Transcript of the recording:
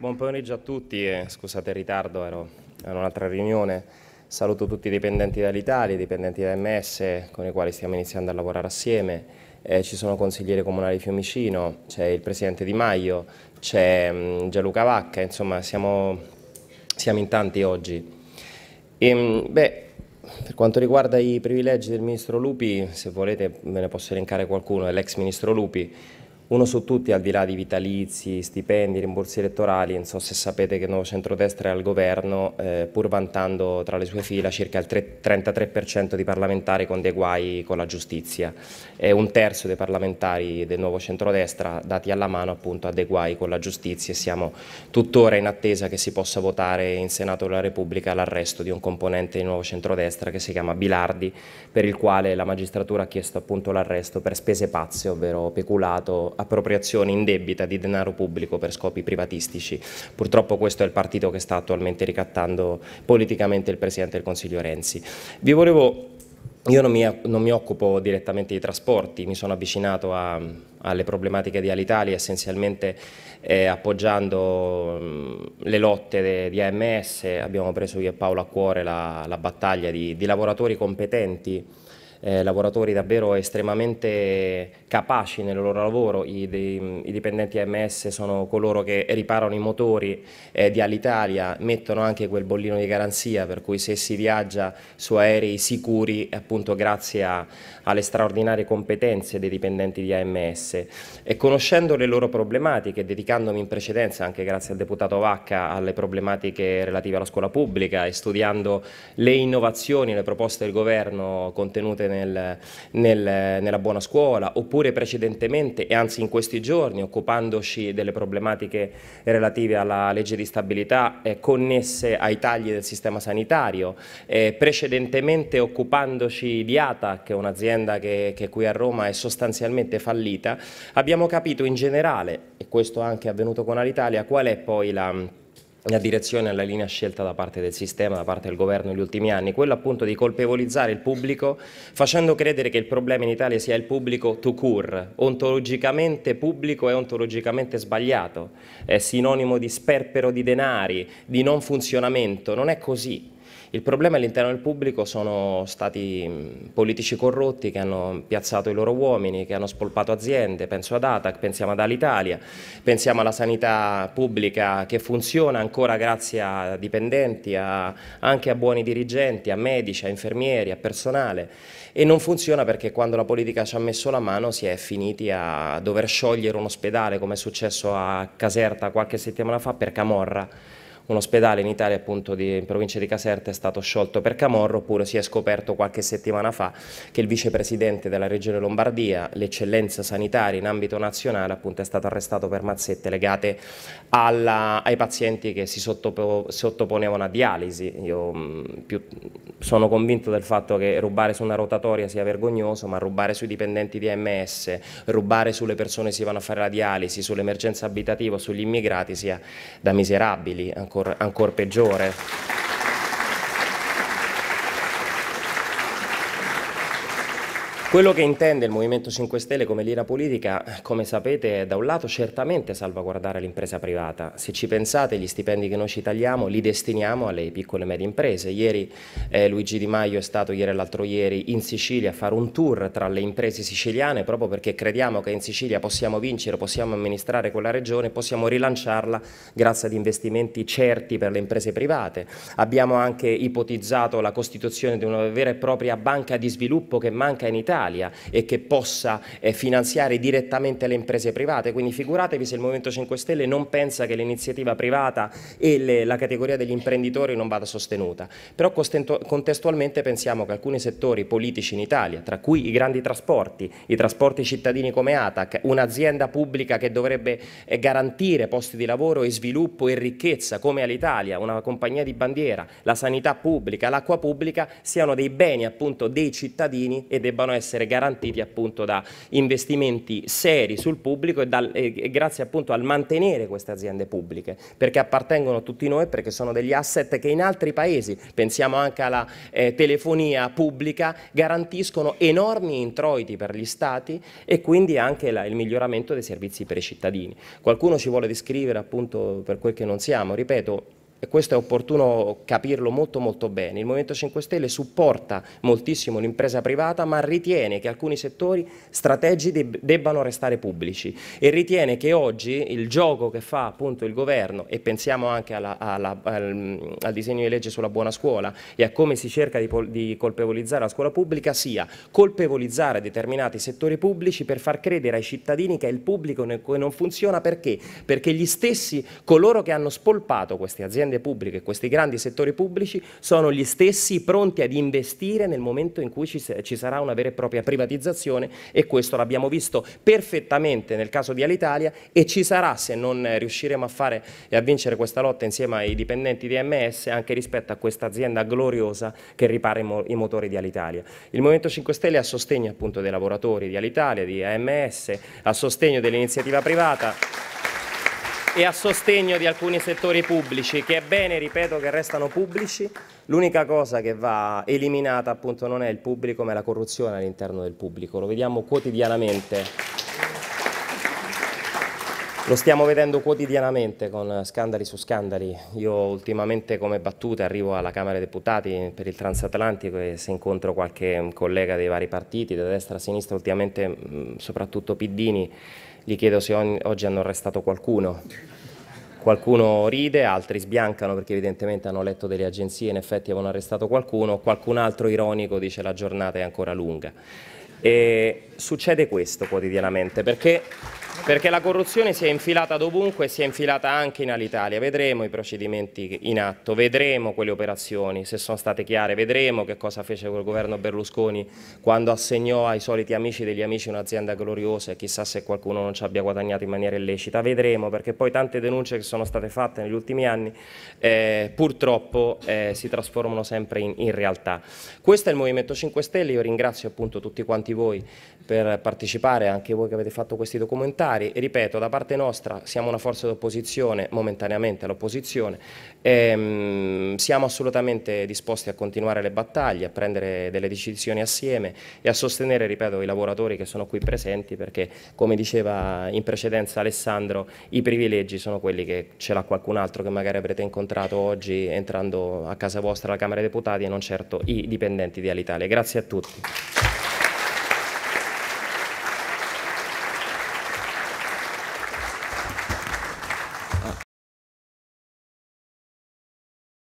Buon pomeriggio a tutti scusate il ritardo, ero in un'altra riunione. Saluto tutti i dipendenti dall'Italia, i dipendenti da MS con i quali stiamo iniziando a lavorare assieme. Eh, ci sono consiglieri comunali Fiumicino, c'è il presidente Di Maio, c'è mm, Gianluca Vacca, insomma siamo, siamo in tanti oggi. E, mm, beh, per quanto riguarda i privilegi del ministro Lupi, se volete me ne posso elencare qualcuno, è l'ex ministro Lupi uno su tutti, al di là di vitalizi, stipendi, rimborsi elettorali, non so se sapete che il nuovo centrodestra è al governo, eh, pur vantando tra le sue fila circa il 3, 33% di parlamentari con dei guai con la giustizia e un terzo dei parlamentari del nuovo centrodestra dati alla mano appunto a dei guai con la giustizia e siamo tuttora in attesa che si possa votare in Senato della Repubblica l'arresto di un componente del nuovo centrodestra che si chiama Bilardi, per il quale la magistratura ha chiesto appunto l'arresto per spese pazze, ovvero peculato appropriazione indebita di denaro pubblico per scopi privatistici. Purtroppo questo è il partito che sta attualmente ricattando politicamente il Presidente del Consiglio Renzi. Vi volevo io non mi, non mi, occupo direttamente di trasporti, mi sono avvicinato a, alle problematiche di Alitalia essenzialmente eh, appoggiando le lotte de, di AMS, abbiamo preso io e Paolo a cuore la, la battaglia di, di lavoratori competenti eh, lavoratori davvero estremamente capaci nel loro lavoro, I, dei, i dipendenti AMS sono coloro che riparano i motori eh, di Alitalia, mettono anche quel bollino di garanzia per cui se si viaggia su aerei sicuri appunto grazie a, alle straordinarie competenze dei dipendenti di AMS e conoscendo le loro problematiche, dedicandomi in precedenza anche grazie al deputato Vacca alle problematiche relative alla scuola pubblica e studiando le innovazioni, le proposte del governo contenute nel, nel, nella buona scuola, oppure precedentemente e anzi in questi giorni occupandoci delle problematiche relative alla legge di stabilità eh, connesse ai tagli del sistema sanitario, eh, precedentemente occupandoci di ATA, che è un'azienda che, che qui a Roma è sostanzialmente fallita, abbiamo capito in generale, e questo anche è avvenuto con Alitalia, qual è poi la la direzione e la linea scelta da parte del sistema, da parte del governo negli ultimi anni, quella appunto di colpevolizzare il pubblico facendo credere che il problema in Italia sia il pubblico to cure, ontologicamente pubblico e ontologicamente sbagliato, è sinonimo di sperpero di denari, di non funzionamento, non è così. Il problema all'interno del pubblico sono stati politici corrotti che hanno piazzato i loro uomini, che hanno spolpato aziende, penso ad ATAC, pensiamo ad Alitalia, pensiamo alla sanità pubblica che funziona ancora grazie a dipendenti, a, anche a buoni dirigenti, a medici, a infermieri, a personale e non funziona perché quando la politica ci ha messo la mano si è finiti a dover sciogliere un ospedale come è successo a Caserta qualche settimana fa per Camorra un ospedale in Italia, appunto di, in provincia di Caserta, è stato sciolto per Camorro oppure si è scoperto qualche settimana fa che il vicepresidente della regione Lombardia, l'eccellenza sanitaria in ambito nazionale, appunto è stato arrestato per mazzette legate alla, ai pazienti che si sottopo, sottoponevano a dialisi. Io, più, sono convinto del fatto che rubare su una rotatoria sia vergognoso, ma rubare sui dipendenti di MS, rubare sulle persone che si vanno a fare la dialisi, sull'emergenza abitativa, sugli immigrati sia da miserabili, ancora, ancora peggiore. Quello che intende il Movimento 5 Stelle come lira politica, come sapete, è da un lato certamente salvaguardare l'impresa privata. Se ci pensate, gli stipendi che noi ci tagliamo li destiniamo alle piccole e medie imprese. Ieri eh, Luigi Di Maio è stato, ieri e l'altro ieri, in Sicilia a fare un tour tra le imprese siciliane proprio perché crediamo che in Sicilia possiamo vincere, possiamo amministrare quella regione, possiamo rilanciarla grazie ad investimenti certi per le imprese private. Abbiamo anche ipotizzato la costituzione di una vera e propria banca di sviluppo che manca in Italia Italia e che possa eh, finanziare direttamente le imprese private, quindi figuratevi se il Movimento 5 Stelle non pensa che l'iniziativa privata e le, la categoria degli imprenditori non vada sostenuta, però contestualmente pensiamo che alcuni settori politici in Italia, tra cui i grandi trasporti, i trasporti cittadini come ATAC, un'azienda pubblica che dovrebbe eh, garantire posti di lavoro e sviluppo e ricchezza come all'Italia, una compagnia di bandiera, la sanità pubblica, l'acqua pubblica, siano dei beni appunto dei cittadini e debbano essere essere garantiti appunto da investimenti seri sul pubblico e, dal, e grazie appunto al mantenere queste aziende pubbliche, perché appartengono a tutti noi, perché sono degli asset che in altri paesi, pensiamo anche alla eh, telefonia pubblica, garantiscono enormi introiti per gli stati e quindi anche la, il miglioramento dei servizi per i cittadini. Qualcuno ci vuole descrivere appunto per quel che non siamo, ripeto, e questo è opportuno capirlo molto molto bene, il Movimento 5 Stelle supporta moltissimo l'impresa privata ma ritiene che alcuni settori strategici debbano restare pubblici e ritiene che oggi il gioco che fa appunto il governo e pensiamo anche alla, alla, al, al, disegno di legge sulla buona scuola e a come si cerca di, di colpevolizzare la scuola pubblica sia colpevolizzare determinati settori pubblici per far credere ai cittadini che il pubblico non funziona perché? Perché gli stessi coloro che hanno spolpato queste aziende aziende pubbliche, questi grandi settori pubblici, sono gli stessi pronti ad investire nel momento in cui ci, ci sarà una vera e propria privatizzazione e questo l'abbiamo visto perfettamente nel caso di Alitalia e ci sarà se non riusciremo a fare e a vincere questa lotta insieme ai dipendenti di MS anche rispetto a questa azienda gloriosa che ripara i, mo i motori di Alitalia. Il Movimento 5 Stelle è a sostegno appunto dei lavoratori di Alitalia, di AMS, a sostegno dell'iniziativa privata e a sostegno di alcuni settori pubblici che è bene, ripeto, che restano pubblici. L'unica cosa che va eliminata appunto non è il pubblico ma è la corruzione all'interno del pubblico, lo vediamo quotidianamente. Lo stiamo vedendo quotidianamente con scandali su scandali. Io ultimamente come battute arrivo alla Camera dei Deputati per il transatlantico e se incontro qualche collega dei vari partiti, da destra a sinistra, ultimamente soprattutto Piddini, gli chiedo se oggi hanno arrestato qualcuno. Qualcuno ride, altri sbiancano perché evidentemente hanno letto delle agenzie, in effetti avevano arrestato qualcuno, qualcun altro ironico dice la giornata è ancora lunga. E succede questo quotidianamente perché perché la corruzione si è infilata dovunque e si è infilata anche in Alitalia. Vedremo i procedimenti in atto, vedremo quelle operazioni, se sono state chiare, vedremo che cosa fece quel governo Berlusconi quando assegnò ai soliti amici degli amici un'azienda gloriosa e chissà se qualcuno non ci abbia guadagnato in maniera illecita. Vedremo, perché poi tante denunce che sono state fatte negli ultimi anni eh, purtroppo eh, si trasformano sempre in, in realtà. Questo è il Movimento 5 Stelle, io ringrazio appunto tutti quanti voi per partecipare, anche voi che avete fatto questi documentari contrari, ripeto, da parte nostra siamo una forza d'opposizione, momentaneamente all'opposizione, ehm, siamo assolutamente disposti a continuare le battaglie, a prendere delle decisioni assieme e a sostenere, ripeto, i lavoratori che sono qui presenti perché, come diceva in precedenza Alessandro, i privilegi sono quelli che ce l'ha qualcun altro che magari avrete incontrato oggi entrando a casa vostra alla Camera dei Deputati e non certo i dipendenti di Alitalia. Grazie a tutti.